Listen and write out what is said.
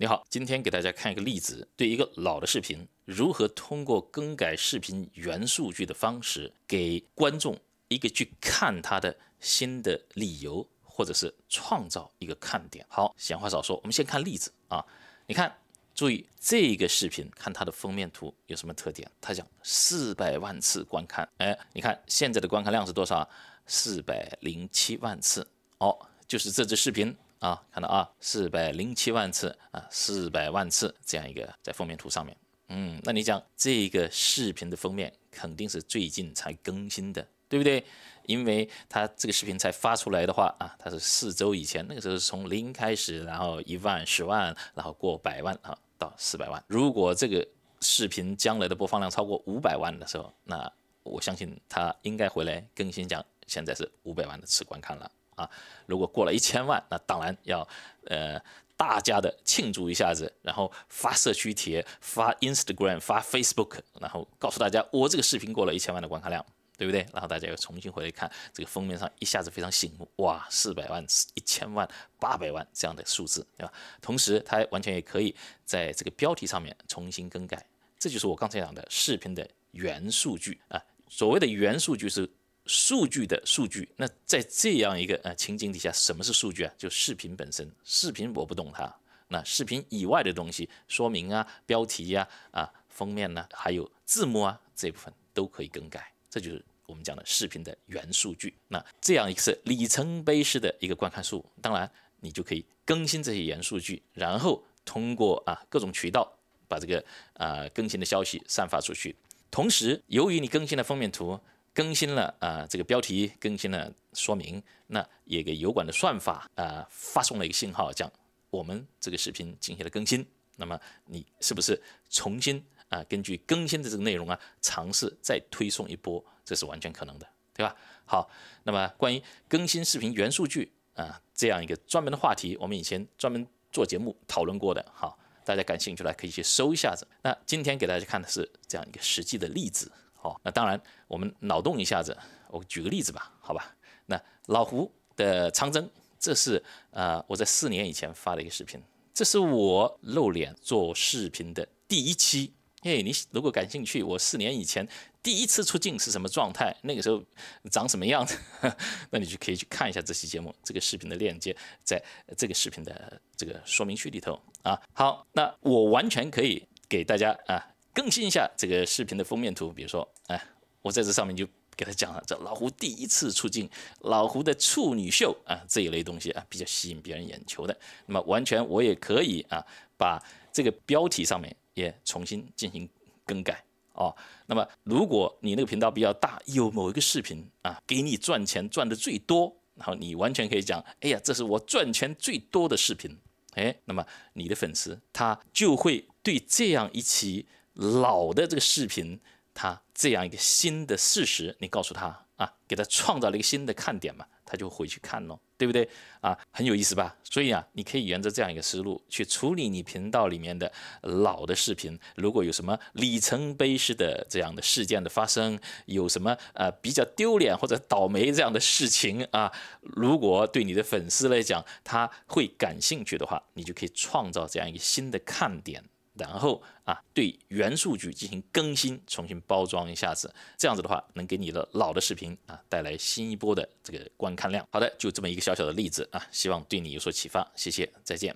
你好，今天给大家看一个例子，对一个老的视频，如何通过更改视频元数据的方式，给观众一个去看它的新的理由，或者是创造一个看点。好，闲话少说，我们先看例子啊。你看，注意这个视频，看它的封面图有什么特点？它讲四百万次观看，哎，你看现在的观看量是多少？四百零七万次。哦，就是这支视频。啊，看到啊，四百零七万次啊，四百万次这样一个在封面图上面，嗯，那你讲这个视频的封面肯定是最近才更新的，对不对？因为它这个视频才发出来的话啊，它是四周以前，那个时候是从零开始，然后一万、十万，然后过百万啊，到四百万。如果这个视频将来的播放量超过五百万的时候，那我相信它应该回来更新讲现在是五百万的次观看了。啊，如果过了一千万，那当然要，呃，大家的庆祝一下子，然后发社区帖，发 Instagram，发 Facebook，然后告诉大家我这个视频过了一千万的观看量，对不对？然后大家又重新回来看这个封面上一下子非常醒目，哇，四百万、一千万、八百万这样的数字，对吧？同时，它完全也可以在这个标题上面重新更改。这就是我刚才讲的视频的元数据啊，所谓的元数据是。数据的数据，那在这样一个呃情景底下，什么是数据啊？就视频本身，视频我不动它，那视频以外的东西，说明啊、标题呀、啊封面呢，还有字幕啊这部分都可以更改，这就是我们讲的视频的元数据。那这样一次里程碑式的一个观看数，当然你就可以更新这些元数据，然后通过啊各种渠道把这个啊更新的消息散发出去。同时，由于你更新了封面图。更新了啊，这个标题更新了，说明那也给油管的算法啊发送了一个信号，讲我们这个视频进行了更新，那么你是不是重新啊根据更新的这个内容啊尝试再推送一波？这是完全可能的，对吧？好，那么关于更新视频元数据啊这样一个专门的话题，我们以前专门做节目讨论过的，好，大家感兴趣的可以去搜一下子。那今天给大家看的是这样一个实际的例子。那当然，我们脑洞一下子，我举个例子吧，好吧？那老胡的长征，这是呃，我在四年以前发的一个视频，这是我露脸做视频的第一期。嘿，你如果感兴趣，我四年以前第一次出镜是什么状态，那个时候长什么样子，那你就可以去看一下这期节目，这个视频的链接在这个视频的这个说明区里头啊。好，那我完全可以给大家啊。更新一下这个视频的封面图，比如说，哎，我在这上面就给他讲了这老胡第一次出镜，老胡的处女秀啊这一类东西啊，比较吸引别人眼球的。那么完全我也可以啊，把这个标题上面也重新进行更改哦。那么如果你那个频道比较大，有某一个视频啊给你赚钱赚的最多，然后你完全可以讲，哎呀，这是我赚钱最多的视频，哎，那么你的粉丝他就会对这样一期。老的这个视频，他这样一个新的事实，你告诉他啊，给他创造了一个新的看点嘛，他就回去看咯，对不对啊？很有意思吧？所以啊，你可以沿着这样一个思路去处理你频道里面的老的视频。如果有什么里程碑式的这样的事件的发生，有什么呃比较丢脸或者倒霉这样的事情啊，如果对你的粉丝来讲他会感兴趣的话，你就可以创造这样一个新的看点。然后啊，对原数据进行更新，重新包装一下子，这样子的话，能给你的老的视频啊带来新一波的这个观看量。好的，就这么一个小小的例子啊，希望对你有所启发。谢谢，再见。